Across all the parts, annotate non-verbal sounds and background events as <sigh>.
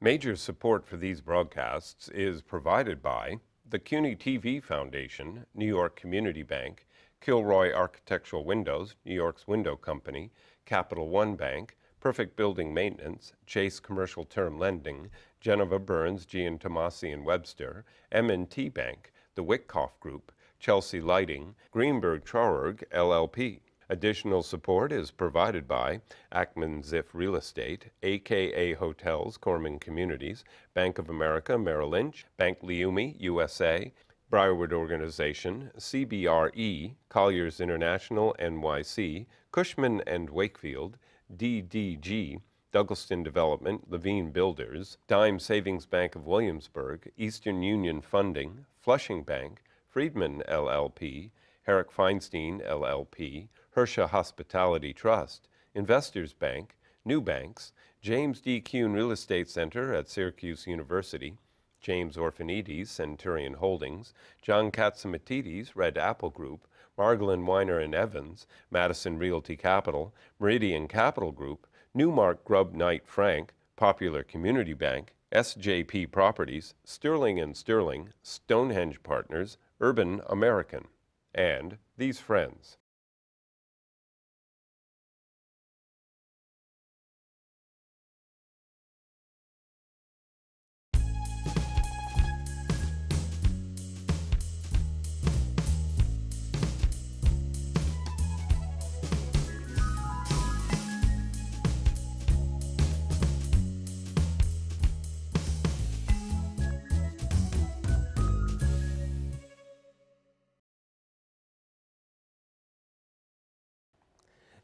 Major support for these broadcasts is provided by the CUNY TV Foundation, New York Community Bank, Kilroy Architectural Windows, New York's Window Company, Capital One Bank, Perfect Building Maintenance, Chase Commercial Term Lending, Geneva Burns, Gian Tomasi and Webster, M&T Bank, the Wyckoff Group, Chelsea Lighting, Greenberg Traurig LLP. Additional support is provided by Ackman Ziff Real Estate, AKA Hotels, Corman Communities, Bank of America, Merrill Lynch, Bank Liumi, USA, Briarwood Organization, CBRE, Colliers International NYC, Cushman and Wakefield, DDG, Douglaston Development, Levine Builders, Dime Savings Bank of Williamsburg, Eastern Union Funding, Flushing Bank, Friedman LLP, Herrick Feinstein, LLP, Hersha Hospitality Trust, Investors Bank, New Banks, James D. Kuhn Real Estate Center at Syracuse University, James Orphanides, Centurion Holdings, John Katzimatidis, Red Apple Group, Margolin Weiner and Evans, Madison Realty Capital, Meridian Capital Group, Newmark Grub Knight Frank, Popular Community Bank, SJP Properties, Sterling and Sterling, Stonehenge Partners, Urban American and these friends.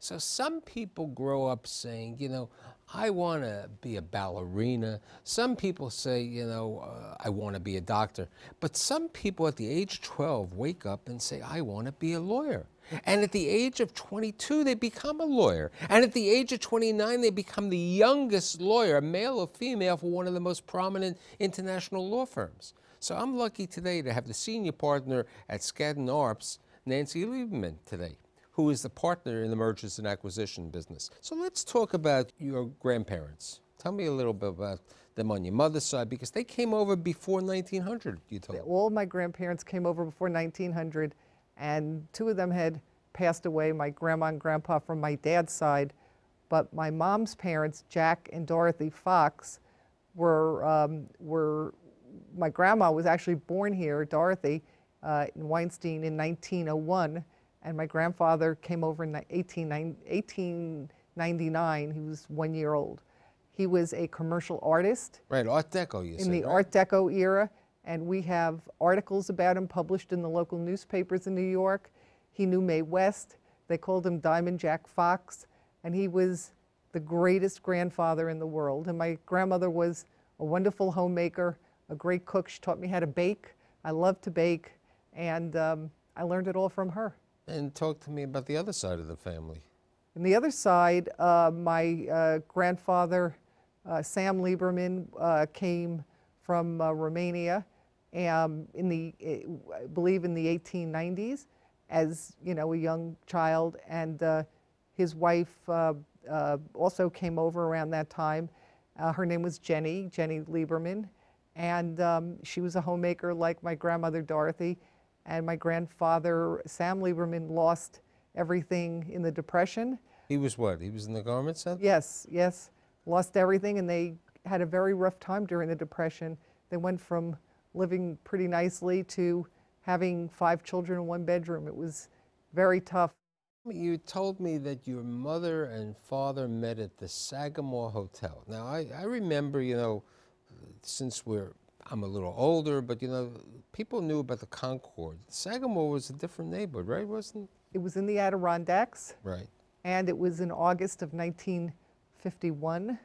So some people grow up saying, you know, I want to be a ballerina. Some people say, you know, uh, I want to be a doctor. But some people at the age 12 wake up and say, I want to be a lawyer. And at the age of 22, they become a lawyer. And at the age of 29, they become the youngest lawyer, male or female, for one of the most prominent international law firms. So I'm lucky today to have the senior partner at Skadden Arps, Nancy Lieberman, today who is the partner in the mergers and acquisition business. So let's talk about your grandparents. Tell me a little bit about them on your mother's side because they came over before 1900, you told me. All my grandparents came over before 1900, and two of them had passed away my grandma and grandpa from my dad's side. But my mom's parents, Jack and Dorothy Fox, were, um, were my grandma was actually born here, Dorothy, uh, in Weinstein in 1901 and my grandfather came over in 1899. He was one year old. He was a commercial artist. Right, Art Deco, you In said, the right? Art Deco era. And we have articles about him published in the local newspapers in New York. He knew Mae West. They called him Diamond Jack Fox. And he was the greatest grandfather in the world. And my grandmother was a wonderful homemaker, a great cook. She taught me how to bake. I love to bake. And um, I learned it all from her. And talk to me about the other side of the family. And the other side, uh, my uh, grandfather, uh, Sam Lieberman, uh, came from uh, Romania um, in the, eh, I believe in the 1890s as, you know, a young child. And uh, his wife also came over around that time. her name was Jenny, Jenny Lieberman. And um, she was a homemaker like my grandmother, Dorothy. And my grandfather, Sam Lieberman, lost everything in the Depression. He was what? He was in the garment center? Yes, yes. Lost everything, and they had a very rough time during the Depression. They went from living pretty nicely to having five children in one bedroom. It was very tough. You told me that your mother and father met at the Sagamore Hotel. Now, I, I remember, you know, since we're I'm a little older, but you know, people knew about the Concord. Sagamore was a different neighborhood, right? Wasn't it? was in the Adirondacks. Right. And it was in August of 1951.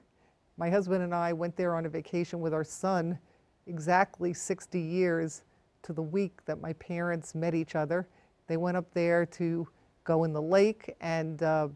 My husband and I went there on a vacation with our son exactly 60 years to the week that my parents met each other. They went up there to go in the lake and uh,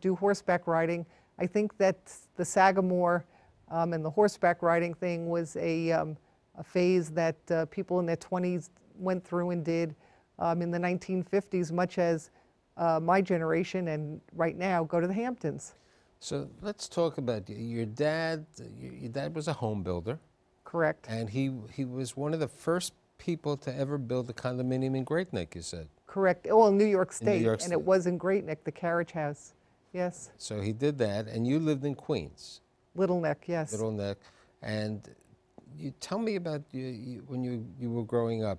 do horseback riding. I think that the Sagamore um, and the horseback riding thing was a, um, a phase that uh, people in their 20s went through and did um, in the 1950s, much as uh, my generation and right now go to the Hamptons. So let's talk about your dad. Your dad was a home builder. Correct. And he, he was one of the first people to ever build a condominium in Great Neck, you said. Correct. Well, in New York State. New York and it was in Great Neck, the carriage house. Yes. So he did that, and you lived in Queens. Little Neck, yes. Little Neck. And you tell me about you, you, when you, you were growing up,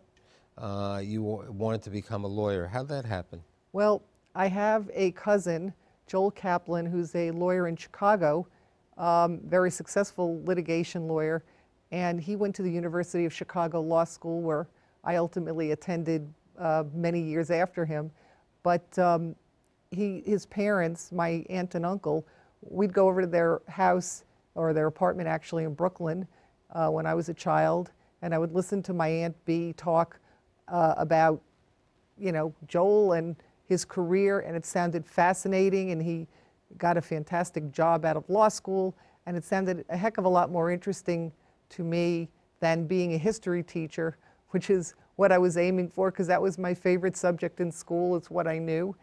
uh, you wanted to become a lawyer. How'd that happen? Well, I have a cousin, Joel Kaplan, who's a lawyer in Chicago, um, very successful litigation lawyer. And he went to the University of Chicago Law School, where I ultimately attended uh, many years after him. But um, he, his parents, my aunt and uncle, we'd go over to their house or their apartment actually in Brooklyn uh, when I was a child, and I would listen to my Aunt B talk uh, about, you know, Joel and his career, and it sounded fascinating, and he got a fantastic job out of law school, and it sounded a heck of a lot more interesting to me than being a history teacher, <laughs> which is what I was aiming for, because that was my favorite subject in school, it's what I knew.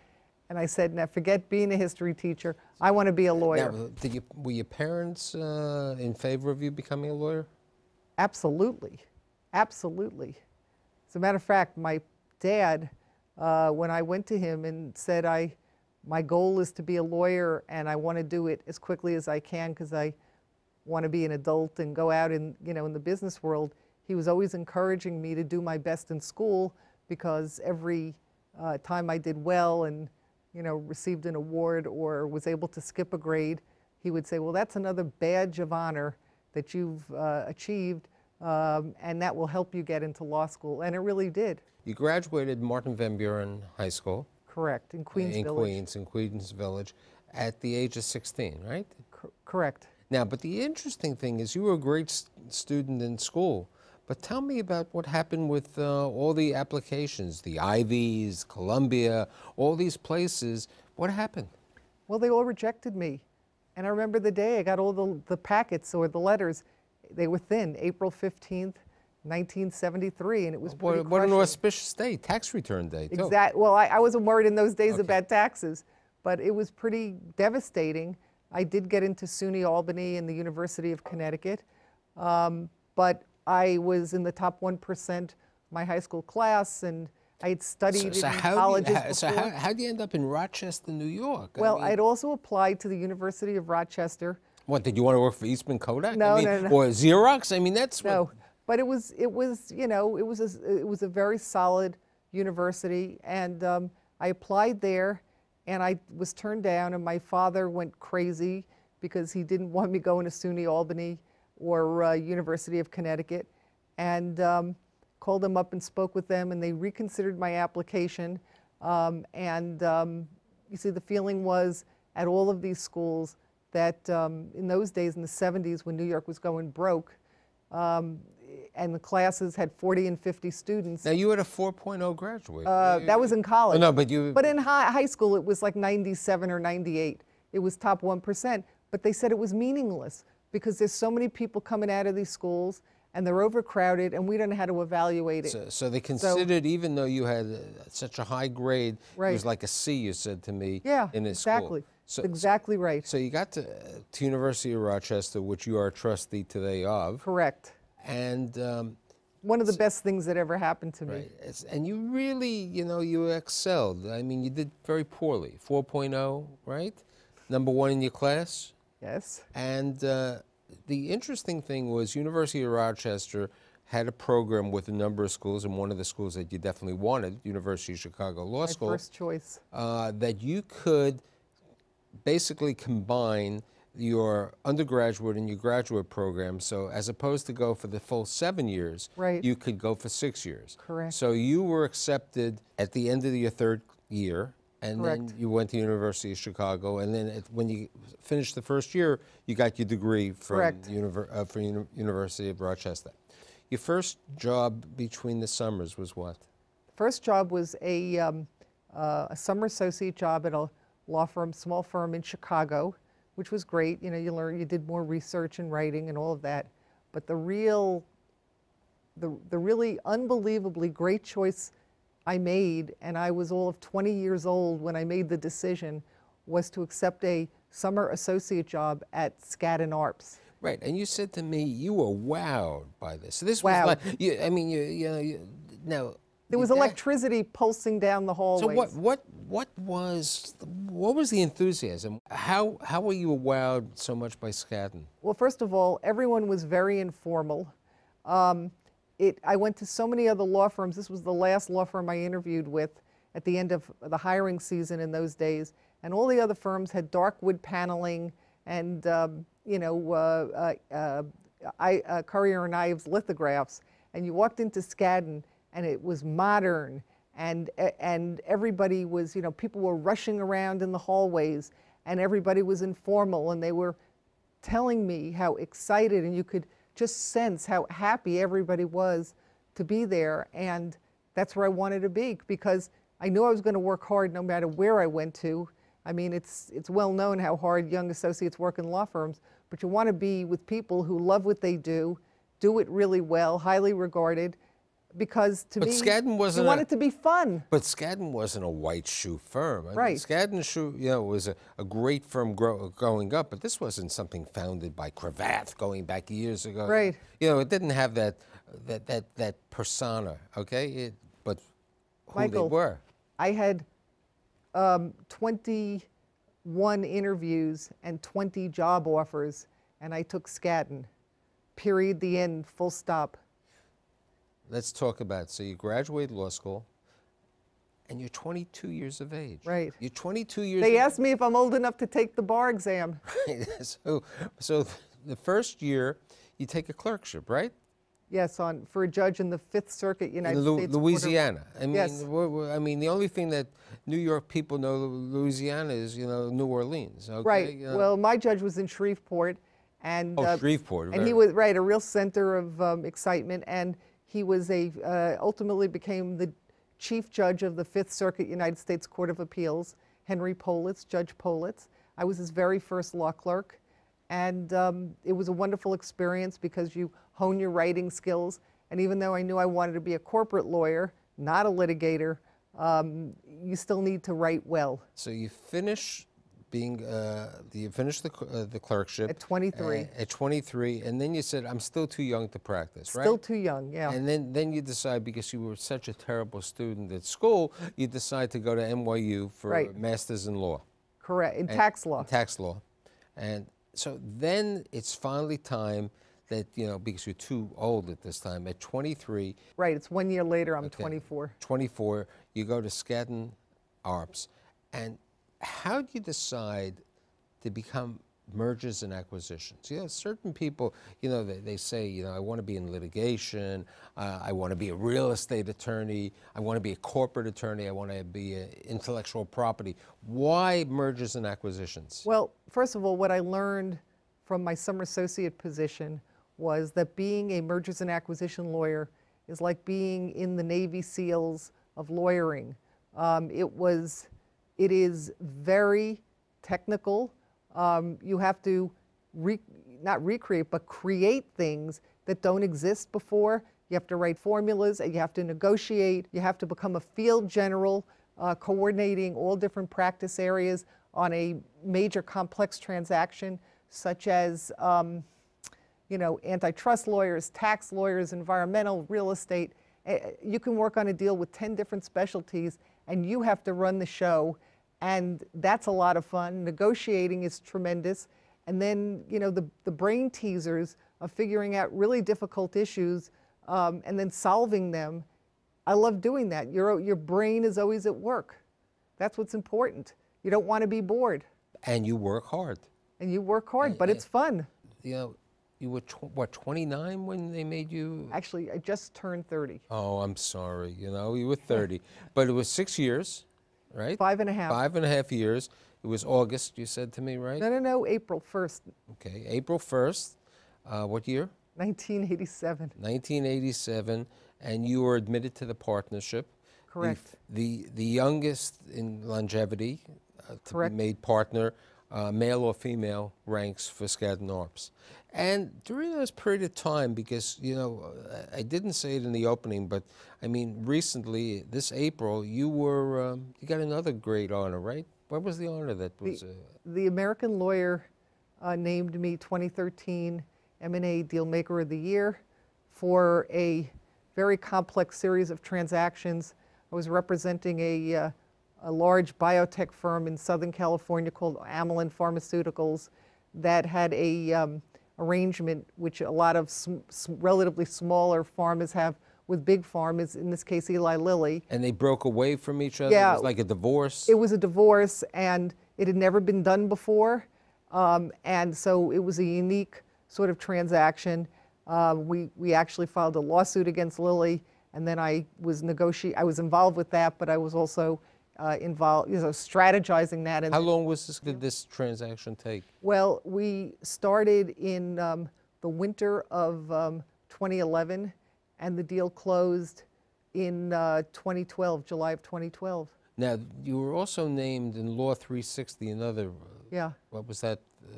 And I said, now forget being a history teacher. I want to be a lawyer. Now, did you, were your parents uh, in favor of you becoming a lawyer? Absolutely. Absolutely. As a matter of fact, my dad, uh, when I went to him and said, I, my goal is to be a lawyer and I want to do it as quickly as I can because I want to be an adult and go out in, you know, in the business world, he was always encouraging me to do my best in school because every uh, time I did well and you know, received an award or was able to skip a grade, he would say, well, that's another badge of honor that you've uh, achieved, um, and that will help you get into law school. And it really did. You graduated Martin Van Buren High School. Correct, in Queens in Village. Queens, in Queens Village, at the age of 16, right? C correct. Now, but the interesting thing is you were a great student in school, but tell me about what happened with uh, all the applications, the Ivies, Columbia, all these places. What happened? Well, they all rejected me. And I remember the day I got all the, the packets or the letters. They were thin, April 15th, 1973, and it was oh, well, What an auspicious day, tax return day, too. Exactly. Well, I, I, wasn't worried in those days okay. about taxes, but it was pretty devastating. I did get into SUNY Albany and the University of Connecticut, um, but I was in the top 1% my high school class and I had studied so, so in colleges. You, so, how, how you end up in Rochester, New York? Well, I mean, I'd also applied to the University of Rochester. What, did you want to work for Eastman Kodak? No, I mean, no, no. Or Xerox? I mean, that's No, what... but it was, it was, you know, it was a, it was a very solid university. And um, I applied there and I was turned down, and my father went crazy because he didn't want me going to SUNY Albany or uh, University of Connecticut, and um, called them up and spoke with them, and they reconsidered my application. Um, and um, you see, the feeling was at all of these schools that um, in those days, in the 70s, when New York was going broke, um, and the classes had 40 and 50 students. Now you had a 4.0 graduate. Uh, that was in college. No, but you. But in high, high school, it was like 97 or 98. It was top 1%. But they said it was meaningless because there's so many people coming out of these schools and they're overcrowded and we don't know how to evaluate it. So, so they considered, so, even though you had uh, such a high grade, right. it was like a C, you said to me, yeah, in this exactly. school. So, exactly right. So you got to, uh, to University of Rochester, which you are a trustee today of. Correct. And um, one of the so, best things that ever happened to me. Right. and you really, you know, you excelled. I mean, you did very poorly. 4.0, right? Number one in your class. Yes. And uh, the interesting thing was University of Rochester had a program with a number of schools, and one of the schools that you definitely wanted, University of Chicago Law My School, first choice, uh, that you could basically combine your undergraduate and your graduate program. So as opposed to go for the full seven years, right. you could go for six years. Correct. So you were accepted at the end of your third year and Correct. then you went to University of Chicago, and then at, when you finished the first year, you got your degree from univer, uh, uni University of Rochester. Your first job between the summers was what? First job was a, um, uh, a summer associate job at a law firm, small firm in Chicago, which was great. You know, you learned, you did more research and writing and all of that. But the real, the, the really unbelievably great choice I made, and I was all of 20 years old when I made the decision, was to accept a summer associate job at Skadden Arps. Right, and you said to me you were wowed by this. So this wowed. was like, you, I mean, you, you know, you, now there was electricity that, pulsing down the hallways. So what, what, what was, what was the enthusiasm? How, how were you wowed so much by Skadden? Well, first of all, everyone was very informal. Um, it, I went to so many other law firms. This was the last law firm I interviewed with at the end of the hiring season in those days. And all the other firms had dark wood paneling and, um, you know, uh, uh, I, uh, Courier and Ives lithographs. And you walked into Skadden and it was modern and, uh, and everybody was, you know, people were rushing around in the hallways and everybody was informal and they were telling me how excited and you could – just sense how happy everybody was to be there. And that's where I wanted to be because I knew I was going to work hard no matter where I went to. I mean, it's, it's well known how hard young associates work in law firms, but you want to be with people who love what they do, do it really well, highly regarded, because to but me, Skadden wasn't. You want it to be fun. But Skadden wasn't a white shoe firm. I right. Skadden shoe, you know, was a, a great firm grow, growing up, but this wasn't something founded by Cravath going back years ago. Right. You know, it didn't have that that that that persona. Okay. It, but who Michael, they were. I had um, 21 interviews and 20 job offers, and I took Skadden. Period. The end. Full stop. Let's talk about it. so you graduated law school and you're 22 years of age. Right. You're 22 years They asked age. me if I'm old enough to take the bar exam. <laughs> so so the first year you take a clerkship, right? Yes, on for a judge in the Fifth Circuit, United Lu States. Louisiana. I mean, yes. We're, we're, I mean, the only thing that New York people know Louisiana is, you know, New Orleans. Okay? Right. You know? Well, my judge was in Shreveport, and oh, uh, Shreveport. And right. he was right a real center of um, excitement, and he was a, uh, ultimately became the chief judge of the Fifth Circuit United States Court of Appeals, Henry Politz, Judge Politz. I was his very first law clerk. And um, it was a wonderful experience because you hone your writing skills. And even though I knew I wanted to be a corporate lawyer, not a litigator, um, you still need to write well. So you finish being uh, you finished the, uh, the clerkship at 23. At, at 23, and then you said, "I'm still too young to practice." Right? Still too young, yeah. And then then you decide because you were such a terrible student at school, you decide to go to NYU for right. masters in law. Correct in and, tax law. In tax law, and so then it's finally time that you know because you're too old at this time at 23 right it's one year later i'm okay, 24 24 you go to skadden arps and how do you decide to become mergers and acquisitions. You know, certain people, you know, they, they say, you know, I want to be in litigation, uh, I want to be a real estate attorney, I want to be a corporate attorney, I want to be intellectual property. Why mergers and acquisitions? Well, first of all, what I learned from my summer associate position was that being a mergers and acquisition lawyer is like being in the Navy SEALs of lawyering. Um, it was it is very technical. Um, you have to re, not recreate, but create things that don't exist before. You have to write formulas and you have to negotiate. You have to become a field general, uh, coordinating all different practice areas on a major complex transaction, such as um, you know, antitrust lawyers, tax lawyers, environmental, real estate. You can work on a deal with 10 different specialties and you have to run the show and that's a lot of fun. Negotiating is tremendous. And then, you know, the, the brain teasers of figuring out really difficult issues um, and then solving them. I love doing that. Your, your brain is always at work. That's what's important. You don't want to be bored. And you work hard. And you work hard, and, but and, it's fun. You know, you were tw what 29 when they made you actually i just turned 30 oh i'm sorry you know you were 30 but it was six years right? Five and a half. Five and a half years. It was August, you said to me, right? No, no, no, April 1st, Okay, April 1st, uh, what year? 1987. 1987, and you were admitted to the partnership. The Correct. The, the youngest in longevity uh, to Correct. be made partner uh, male or female ranks for Skadden And during this period of time, because, you know, I didn't say it in the opening, but I mean, recently, this April, you were, um, you got another great honor, right? What was the honor that was? The, uh, the American Lawyer uh, named me 2013 M&A Dealmaker of the Year for a very complex series of transactions. I was representing a uh, a large biotech firm in Southern California called Amylin Pharmaceuticals that had a um, arrangement which a lot of sm relatively smaller farmers have with big farmers, in this case Eli Lilly. And they broke away from each other? Yeah. It was like a divorce? It was a divorce and it had never been done before. Um, and so it was a unique sort of transaction. Uh, we, we actually filed a lawsuit against Lilly and then I was negotiate. I was involved with that, but I was also uh, involved, you know, strategizing that. How long was this, did this transaction take? Well, we started in um, the winter of um, 2011, and the deal closed in uh, 2012, July of 2012. Now, you were also named in Law 360, another. Uh, yeah. What was that uh,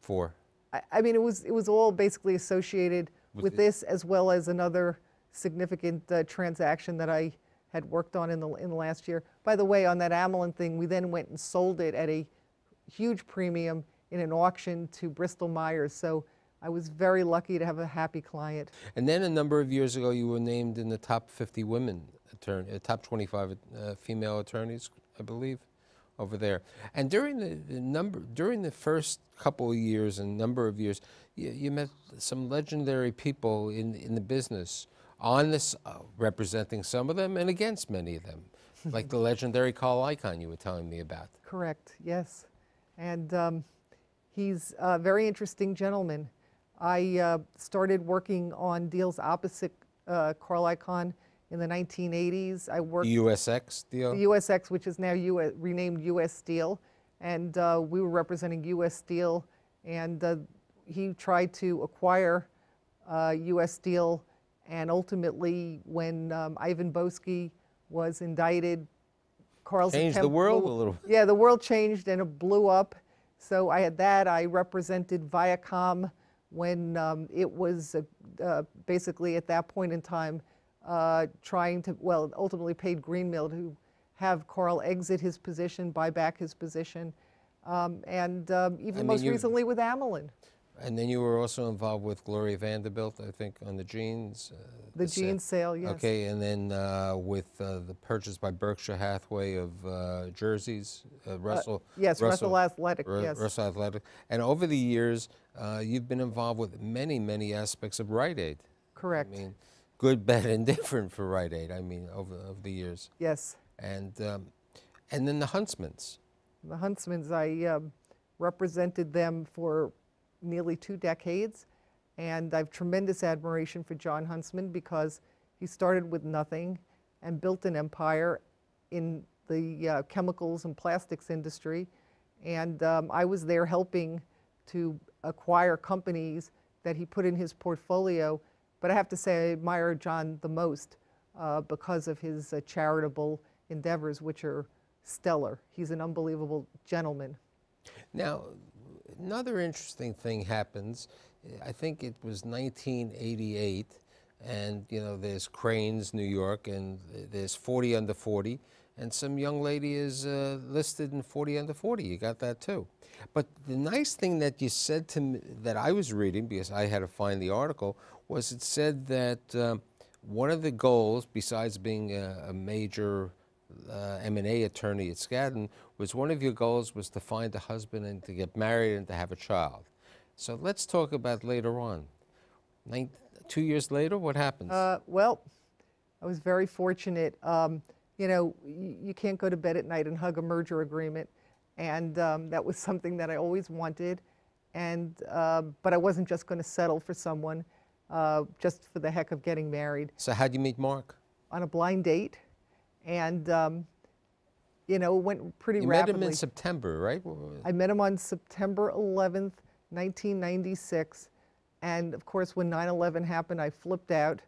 for? I, I, mean, it was it was all basically associated with, with this, as well as another significant uh, transaction that I had worked on in the, in the last year. By the way, on that Amelin thing, we then went and sold it at a huge premium in an auction to Bristol Myers. So I was very lucky to have a happy client. And then a number of years ago, you were named in the top 50 women attorney, uh, top 25 uh, female attorneys, I believe, over there. And during the, the, number, during the first couple of years and number of years, you, you met some legendary people in in the business on this, uh, representing some of them and against many of them, like the <laughs> legendary Carl Icahn you were telling me about. Correct, yes. And um, he's a very interesting gentleman. I uh, started working on deals opposite uh, Carl Icahn in the 1980s. I worked USX deal. The USX, which is now US, renamed US Steel, and uh, we were representing US Steel, and uh, he tried to acquire uh, US Steel and ultimately, when um, Ivan Bosky was indicted, Carl's changed the world blew, a little. Yeah, the world changed and it blew up. So I had that. I represented Viacom when um, it was uh, uh, basically at that point in time uh, trying to, well, ultimately paid Greenmill to have Carl exit his position, buy back his position, um, and um, even I mean, most recently with Amelin. And then you were also involved with Gloria Vanderbilt, I think, on the jeans. Uh, the, the jeans sale, yes. Okay, and then uh, with uh, the purchase by Berkshire Hathaway of uh, jerseys, uh, uh, Russell. yes, Russell, Russell Athletic. R yes, Russell Athletic. And over the years, you've been involved with many, many aspects of Rite Aid. Correct. I mean, good, <laughs> bad, and different for Rite Aid. I mean, over, of the years. Yes. And um, and then the Huntsmans. The Huntsmans, I um, represented them for nearly two decades. And I have tremendous admiration for John Huntsman because he started with nothing and built an empire in the uh, chemicals and plastics industry. And um, I was there helping to acquire companies that he put in his portfolio. But I have to say, I admire John the most uh, because of his uh, charitable endeavors, which are stellar. He's an unbelievable gentleman. Now, another interesting thing happens. I think it was 1988, and you know, there's Cranes, New York, and there's 40 under 40, and some young lady is uh, listed in 40 under 40. You got that too. But the nice thing that you said to me that I was reading because I had to find the article was it said that um, one of the goals, besides being a, a major uh, M&A attorney at Skadden, was one of your goals was to find a husband and to get married and to have a child. So let's talk about later on. two years later, what happens? Uh, well, I was very fortunate. Um, you know, you can't go to bed at night and hug a merger agreement. And um, that was something that I always wanted. And, uh, but I wasn't just going to settle for someone uh, just for the heck of getting married. So, how did you meet Mark? On a blind date and um, you know went pretty you rapidly. met him in September, right? I met him on September 11th, 1996, and of course when 9/11 happened, I flipped out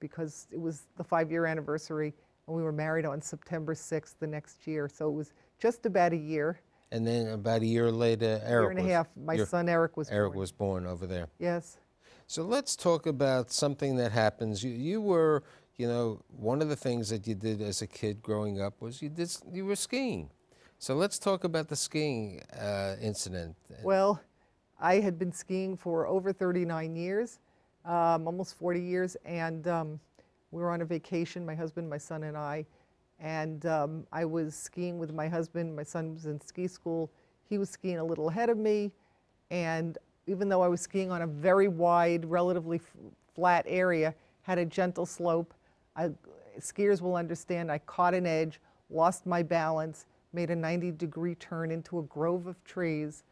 because it was the five-year anniversary, and we were married on September 6th the next year, so it was just about a year. And then about a year later, Eric. Year and was, a half. My your, son Eric was. Eric born. was born over there. Yes. So let's talk about something that happens. You, you were you know, one of the things that you did as a kid growing up was you did you were skiing. So let's talk about the skiing uh, incident. Well, I had been skiing for over 39 years, um, almost 40 years, and um, we were on a vacation, my husband, my son, and I. And um, I was skiing with my husband. My son was in ski school. He was skiing a little ahead of me. And even though I was skiing on a very wide, relatively flat area, had a gentle slope, I, skiers will understand I caught an edge, lost my balance, made a 90 degree turn into a grove of trees,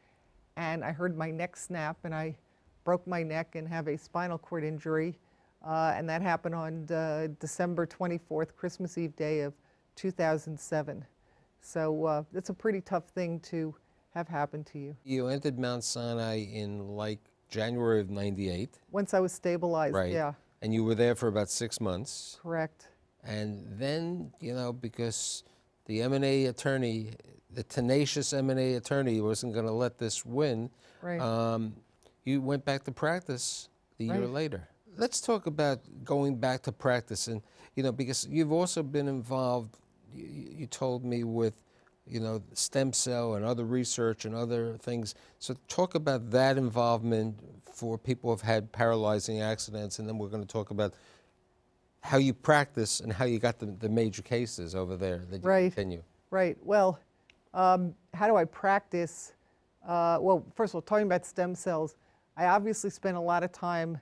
and I heard my neck snap and I broke my neck and have a spinal cord injury. Uh, and that happened on uh, December 24th, Christmas Eve day of 2007. So uh, it's a pretty tough thing to have happened to you. You entered Mount Sinai in like January of 98. Once I was stabilized, right. yeah. And you were there for about six months. Correct. And then, you know, because the M&A attorney, the tenacious M&A attorney wasn't going to let this win, right. Um, you went back to practice the right. year later. Let's talk about going back to practice. And, you know, because you've also been involved, you, you told me, with you know, stem cell and other research and other things. So talk about that involvement for people who've had paralyzing accidents, and then we're going to talk about how you practice and how you got the, the major cases over there that right. continue. Right. Well, um, how do I practice? Uh, well, first of all, talking about stem cells, I obviously spent a lot of time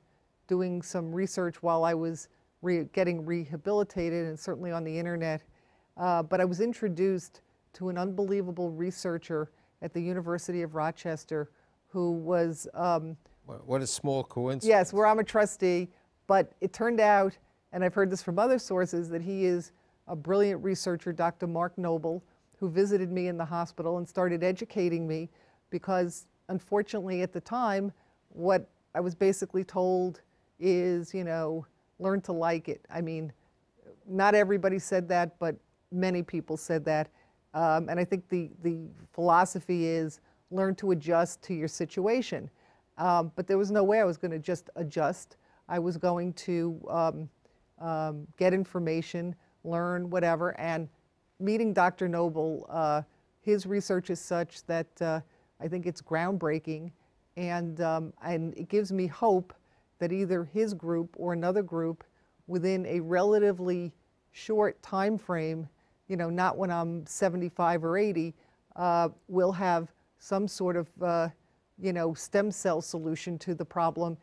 doing some research while I was re getting rehabilitated and certainly on the internet. Uh, but I was introduced to an unbelievable researcher at the University of Rochester who was. Um, what a small coincidence. Yes, where I'm a trustee, but it turned out, and I've heard this from other sources, that he is a brilliant researcher, Dr. Mark Noble, who visited me in the hospital and started educating me because, unfortunately, at the time, what I was basically told is, you know, learn to like it. I mean, not everybody said that, but many people said that. Um, and I think the, the philosophy is learn to adjust to your situation. Um, but there was no way I was going to just adjust. I was going to um, um get information, learn whatever. And meeting Dr. Noble, uh, his research is such that uh, I think it's groundbreaking. And, um, and it gives me hope that either his group or another group within a relatively short time frame you know, not when I'm 75 or 80, uh, will have some sort of, uh, you know, stem cell solution to the problem.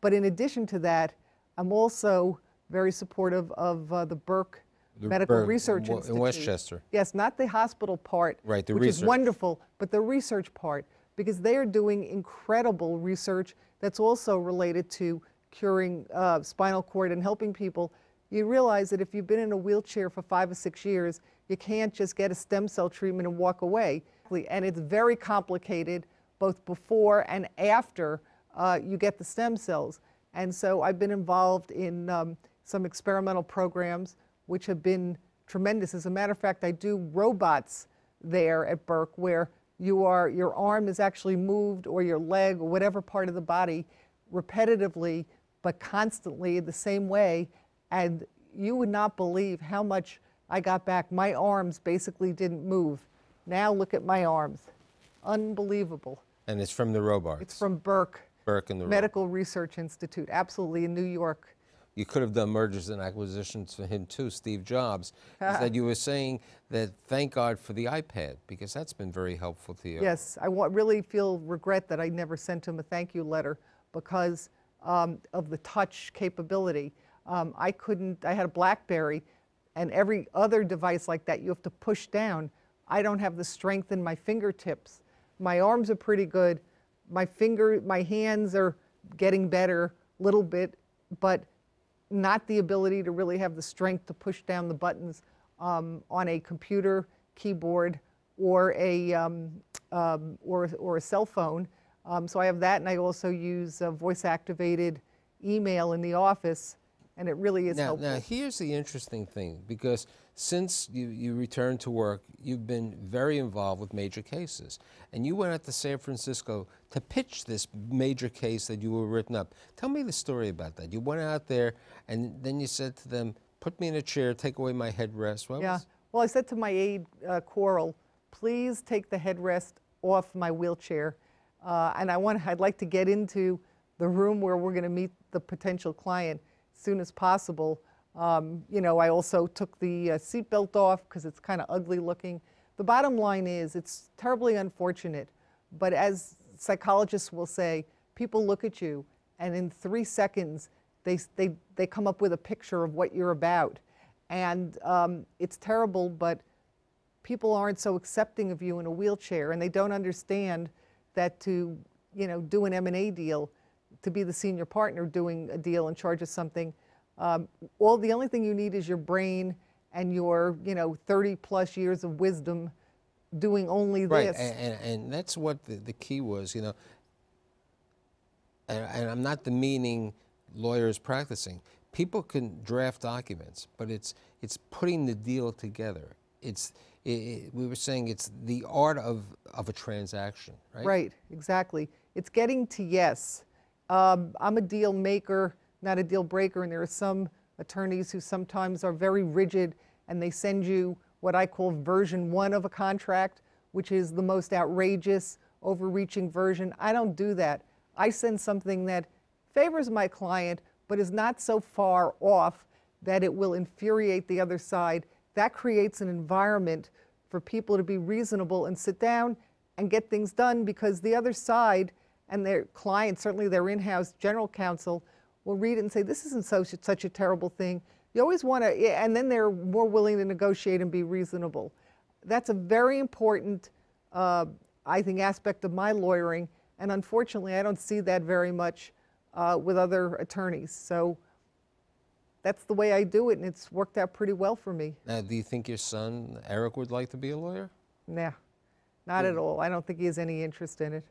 But in addition to that, I'm also very supportive of uh, the Burke the Medical Burke Research in, Institute. In Westchester. Yes, not the hospital part, right, the which research. is wonderful, but the research part, because they are doing incredible research that's also related to curing uh, spinal cord and helping people you realize that if you've been in a wheelchair for five or six years, you can't just get a stem cell treatment and walk away. And it's very complicated both before and after uh, you get the stem cells. And so I've been involved in um, some experimental programs which have been tremendous. As a matter of fact, I do robots there at Burke where you are, your arm is actually moved or your leg or whatever part of the body repetitively but constantly in the same way and you would not believe how much I got back. My arms basically didn't move. Now look at my arms. Unbelievable. And it's from the Robarts. It's from Burke. Burke and the Medical Robarts. Research Institute, absolutely in New York. You could have done mergers and acquisitions for him too, Steve Jobs. is <laughs> that you were saying that thank God for the iPad because that's been very helpful to you. Yes, I really feel regret that I never sent him a thank you letter because um, of the touch capability. Um, I couldn't, I had a Blackberry and every other device like that you have to push down. I don't have the strength in my fingertips. My arms are pretty good. My finger, my hands are getting better a little bit, but not the ability to really have the strength to push down the buttons um, on a computer keyboard or a um, um, or, or a cell phone. Um, so I have that, and I also use uh, voice-activated email in the office and it really is now, helpful. Now, here's the interesting thing because since you, you returned to work, you've been very involved with major cases. And you went out to San Francisco to pitch this major case that you were written up. Tell me the story about that. You went out there, and then you said to them, Put me in a chair, take away my headrest. What yeah. Was? Well, I said to my aide, uh, Coral, please take the headrest off my wheelchair. Uh, and I want, I'd like to get into the room where we're going to meet the potential client soon as possible. Um, you know, I also took the uh, seatbelt off because it's kind of ugly looking. The bottom line is it's terribly unfortunate, but as psychologists will say, people look at you and in three seconds they, they, they come up with a picture of what you're about. And um, it's terrible, but people aren't so accepting of you in a wheelchair and they don't understand that to, you know, do an M&A deal, to be the senior partner doing a deal and of something. Um, all the only thing you need is your brain and your you know 30 plus years of wisdom doing only this. Right, and, and, and, that's what the, the key was, you know. And, and I'm not demeaning lawyers practicing. People can draft documents, but it's it's putting the deal together. It's it, it, we were saying it's the art of, of a transaction, right? Right, exactly. It's getting to yes um, I'm a deal maker, not a deal breaker, and there are some attorneys who sometimes are very rigid and they send you what I call version one of a contract, which is the most outrageous, overreaching version. I don't do that. I send something that favors my client, but is not so far off that it will infuriate the other side. That creates an environment for people to be reasonable and sit down and get things done because the other side and their clients, certainly their in-house general counsel, will read it and say, this isn't so, such a terrible thing. You always want to, and then they're more willing to negotiate and be reasonable. That's a very important, uh, I think, aspect of my lawyering. And unfortunately, I don't see that very much uh, with other attorneys. So that's the way I do it, and it's worked out pretty well for me. Now, do you think your son, Eric, would like to be a lawyer? Nah, not yeah. at hmm. all. I don't think he has any interest in it.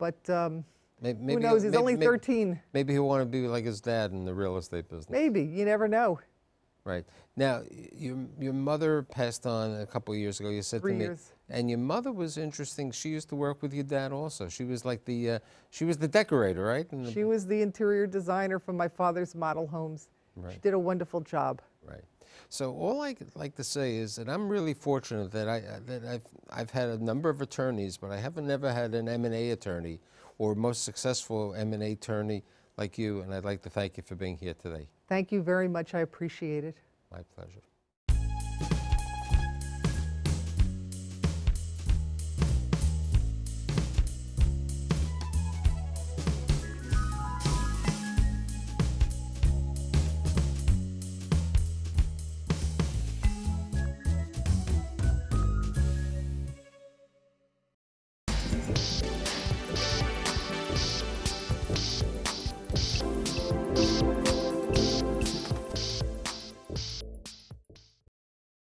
But um, maybe, maybe, who knows? He's maybe, only 13. Maybe he'll want to be like his dad in the real estate business. Maybe. You never know. Right. Now, your, your mother passed on a couple years ago, you said Three to me. Years. And your mother was interesting. She used to work with your dad also. She was like the, uh, she was the decorator, right? The she was the interior designer for my father's model homes. Right. She did a wonderful job. So all I like to say is that I'm really fortunate that I uh, that I've I've had a number of attorneys, but I haven't never had an M&A attorney or most successful M&A attorney like you. And I'd like to thank you for being here today. Thank you very much. I appreciate it. My pleasure.